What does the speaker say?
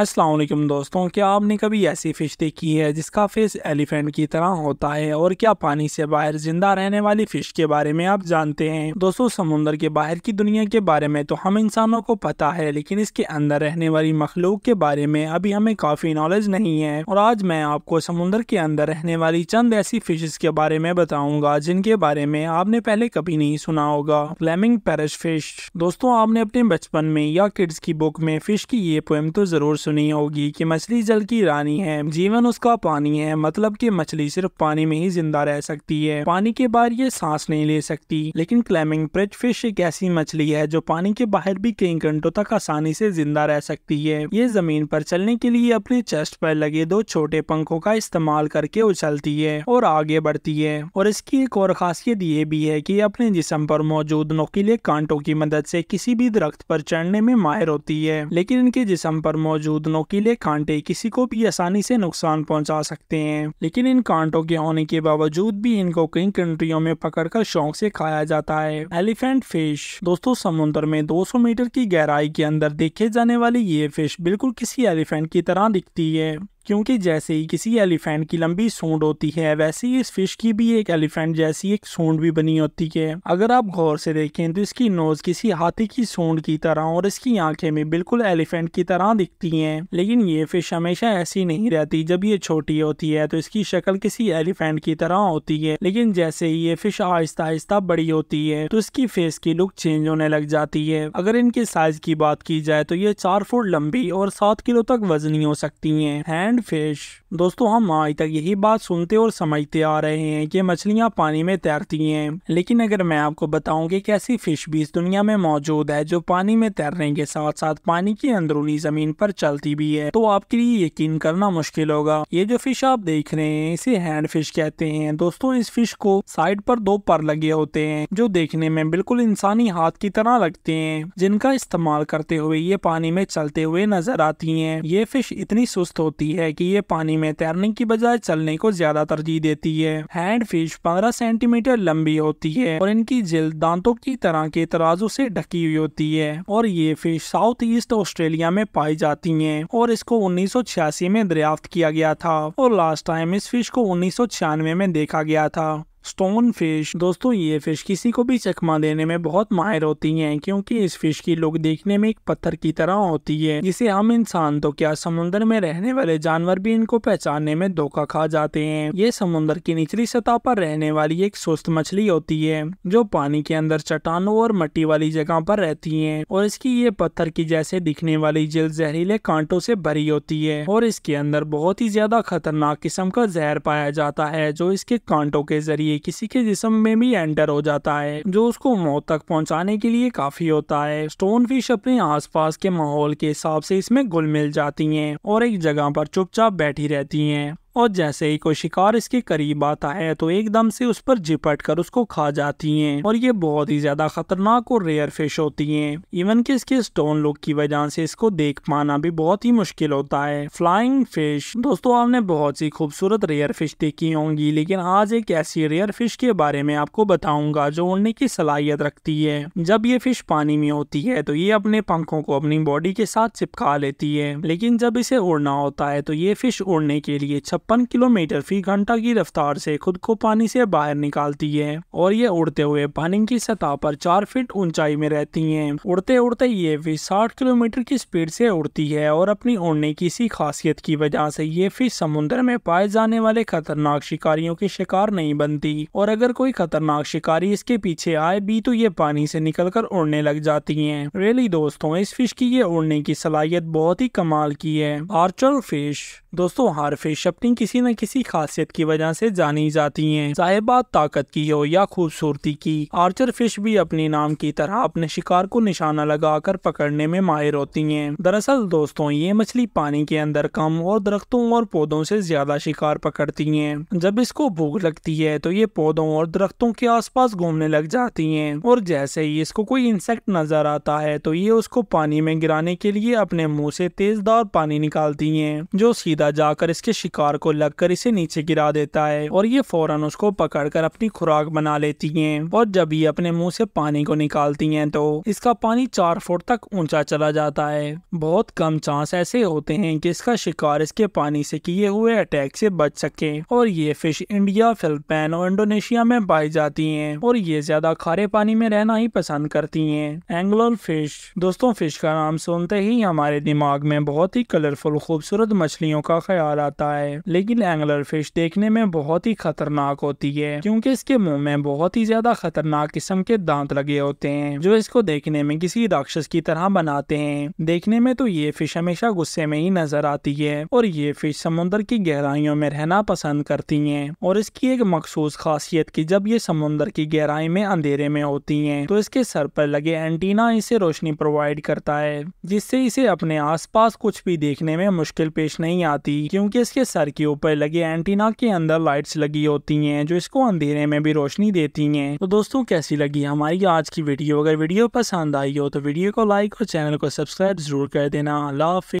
असलम दोस्तों क्या आपने कभी ऐसी फिश देखी है जिसका फेस एलिफेंट की तरह होता है और क्या पानी से बाहर जिंदा रहने वाली फिश के बारे में आप जानते हैं दोस्तों समुंदर के बाहर की दुनिया के बारे में तो हम इंसानों को पता है लेकिन इसके अंदर रहने वाली मखलूक के बारे में अभी हमें काफी नॉलेज नहीं है और आज मैं आपको समुन्द्र के अंदर रहने वाली चंद ऐसी फिश के बारे में बताऊंगा जिनके बारे में आपने पहले कभी नहीं सुना होगा फ्लेमिंग पैरिश फिश दोस्तों आपने अपने बचपन में या किड्स की बुक में फिश की ये पोएम तो जरूर सुनी होगी कि मछली जल की रानी है जीवन उसका पानी है मतलब कि मछली सिर्फ पानी में ही जिंदा रह सकती है पानी के बाहर ये सांस नहीं ले सकती लेकिन क्लाइमिंग प्रेट फिश एक ऐसी मछली है जो पानी के बाहर भी कई घंटों तक आसानी से जिंदा रह सकती है ये जमीन पर चलने के लिए अपने चेस्ट पर लगे दो छोटे पंखों का इस्तेमाल करके उछलती है और आगे बढ़ती है और इसकी एक और खासियत ये भी है की अपने जिसम पर मौजूद नोकीले कांटों की मदद से किसी भी दरख्त पर चढ़ने में माहिर होती है लेकिन इनके जिसम पर मौजूद मौजूद नोकीले कांटे किसी को भी आसानी से नुकसान पहुंचा सकते हैं लेकिन इन कांटों के होने के बावजूद भी इनको कई कंट्रियों में पकड़कर शौक से खाया जाता है एलिफेंट फिश दोस्तों समुद्र में 200 मीटर की गहराई के अंदर देखे जाने वाली ये फिश बिल्कुल किसी एलिफेंट की तरह दिखती है क्योंकि जैसे ही किसी एलिफेंट की लंबी सूंड होती है वैसे ही इस फिश की भी एक एलिफेंट जैसी एक सूंड भी बनी होती है अगर आप गौर से देखें तो इसकी नोज किसी हाथी की सूंड की तरह और इसकी आंखें में बिल्कुल एलिफेंट की तरह दिखती हैं लेकिन ये फिश हमेशा ऐसी नहीं रहती जब ये छोटी होती है तो इसकी शक्ल किसी एलिफेंट की तरह होती है लेकिन जैसे ही ये फिश आहिस्ता आहिस्ता बड़ी होती है तो इसकी फेस की लुक चेंज होने लग जाती है अगर इनके साइज की बात की जाए तो ये चार फुट लंबी और सात किलो तक वजनी हो सकती है एंड फिश दोस्तों हम आज तक यही बात सुनते और समझते आ रहे हैं कि मछलियाँ पानी में तैरती हैं लेकिन अगर मैं आपको बताऊं कि कैसी फिश भी इस दुनिया में मौजूद है जो पानी में तैरने के साथ साथ पानी की अंदरूनी जमीन पर चलती भी है तो आपके लिए यकीन करना मुश्किल होगा ये जो फिश आप देख रहे हैं इसे हैंड फिश कहते हैं दोस्तों इस फिश को साइड पर दो पर लगे होते हैं जो देखने में बिल्कुल इंसानी हाथ की तरह लगते हैं जिनका इस्तेमाल करते हुए ये पानी में चलते हुए नजर आती है ये फिश इतनी सुस्त होती है है कि ये पानी में तैरने की बजाय चलने को ज्यादा तरजीह देती है हैंड फिश पंद्रह सेंटीमीटर लंबी होती है और इनकी जिल्द दांतों की तरह के तराजू से ढकी हुई होती है और ये फिश साउथ ईस्ट ऑस्ट्रेलिया में पाई जाती है और इसको उन्नीस में दरियाफ्त किया गया था और लास्ट टाइम इस फिश को उन्नीस में देखा गया था स्टोन फिश दोस्तों ये फिश किसी को भी चकमा देने में बहुत माहिर होती हैं क्योंकि इस फिश की लुक देखने में एक पत्थर की तरह होती है जिसे हम इंसान तो क्या समुद्र में रहने वाले जानवर भी इनको पहचानने में धोखा खा जाते हैं ये समुद्र की निचली सतह पर रहने वाली एक सुस्त मछली होती है जो पानी के अंदर चट्टानों और मट्टी वाली जगह पर रहती है और इसकी ये पत्थर की जैसे दिखने वाली जल जहरीले कांटों से भरी होती है और इसके अंदर बहुत ही ज्यादा खतरनाक किस्म का जहर पाया जाता है जो इसके कांटों के जरिए लिए किसी के जिसम में भी एंटर हो जाता है जो उसको मौत तक पहुंचाने के लिए काफी होता है स्टोन फिश अपने आसपास के माहौल के हिसाब से इसमें घुल मिल जाती हैं और एक जगह पर चुपचाप बैठी रहती हैं और जैसे ही कोई शिकार इसके करीब आता है तो एकदम से उस पर झिपट कर उसको खा जाती हैं और ये बहुत ही ज्यादा खतरनाक और रेयर फिश होती हैं इवन कि इसके स्टोन लुक की वजह से इसको देख पाना भी बहुत ही मुश्किल होता है फ्लाइंग फिश दोस्तों आपने बहुत सी खूबसूरत रेयर फिश देखी होंगी लेकिन आज एक ऐसी रेयर फिश के बारे में आपको बताऊंगा जो उड़ने की सलाहियत रखती है जब ये फिश पानी में होती है तो ये अपने पंखों को अपनी बॉडी के साथ चिपका लेती है लेकिन जब इसे उड़ना होता है तो ये फिश उड़ने के लिए छप छप्पन किलोमीटर फी घंटा की रफ्तार से खुद को पानी से बाहर निकालती है और ये उड़ते हुए पानी की सतह पर चार फीट ऊंचाई में रहती है उड़ते उड़ते ये फिश साठ किलोमीटर की स्पीड से उड़ती है और अपनी उड़ने की इसी खासियत की वजह से ये फिश समुन्द्र में पाए जाने वाले खतरनाक शिकारियों की शिकार नहीं बनती और अगर कोई खतरनाक शिकारी इसके पीछे आए भी तो ये पानी से निकल उड़ने लग जाती है रेली दोस्तों इस फिश की ये उड़ने की सलाहियत बहुत ही कमाल की है आर्चर फिश दोस्तों हार शपटिंग किसी न किसी खासियत की वजह से जानी जाती हैं चाहे बात ताकत की हो या खूबसूरती की आर्चर फिश भी अपने नाम की तरह अपने शिकार को निशाना लगाकर पकड़ने में माहिर होती हैं दरअसल दोस्तों ये मछली पानी के अंदर कम और दरख्तों और पौधों से ज्यादा शिकार पकड़ती है जब इसको भूख लगती है तो ये पौधों और दरख्तों के आस घूमने लग जाती है और जैसे ही इसको कोई इंसेक्ट नजर आता है तो ये उसको पानी में गिराने के लिए अपने मुँह से तेजदार पानी निकालती है जो सीधा गद्दा जाकर इसके शिकार को लगकर इसे नीचे गिरा देता है और ये फौरन उसको पकड़कर अपनी खुराक बना लेती हैं और जब ये अपने मुंह से पानी को निकालती हैं तो इसका पानी चार फुट तक ऊंचा चला जाता है बहुत कम चांस ऐसे होते हैं कि इसका शिकार इसके पानी से किए हुए अटैक से बच सके और ये फिश इंडिया फिलिपाइन और इंडोनेशिया में पाई जाती हैं और ये ज्यादा खारे पानी में रहना ही पसंद करती हैं एंग्लोर फिश दोस्तों फिश का नाम सुनते ही हमारे दिमाग में बहुत ही कलरफुल खूबसूरत मछलियों का का ख्याल आता है लेकिन एंगलर फिश देखने में बहुत ही खतरनाक होती है क्योंकि इसके मुंह में बहुत ही ज्यादा खतरनाक किस्म के दांत लगे होते हैं जो इसको देखने में किसी राक्षस की तरह बनाते हैं देखने में तो ये फिश हमेशा गुस्से में ही नजर आती है और ये फिश समुन्द्र की गहराइयों में रहना पसंद करती है और इसकी एक मखसूस खासियत की जब ये समुन्द्र की गहराई में अंधेरे में होती है तो इसके सर पर लगे एंटीना इसे रोशनी प्रोवाइड करता है जिससे इसे अपने आसपास कुछ भी देखने में मुश्किल पेश नहीं आती होती क्योंकि इसके सर के ऊपर लगे एंटीना के अंदर लाइट्स लगी होती हैं जो इसको अंधेरे में भी रोशनी देती हैं तो दोस्तों कैसी लगी हमारी आज की वीडियो अगर वीडियो पसंद आई हो तो वीडियो को लाइक और चैनल को सब्सक्राइब जरूर कर देना अल्लाह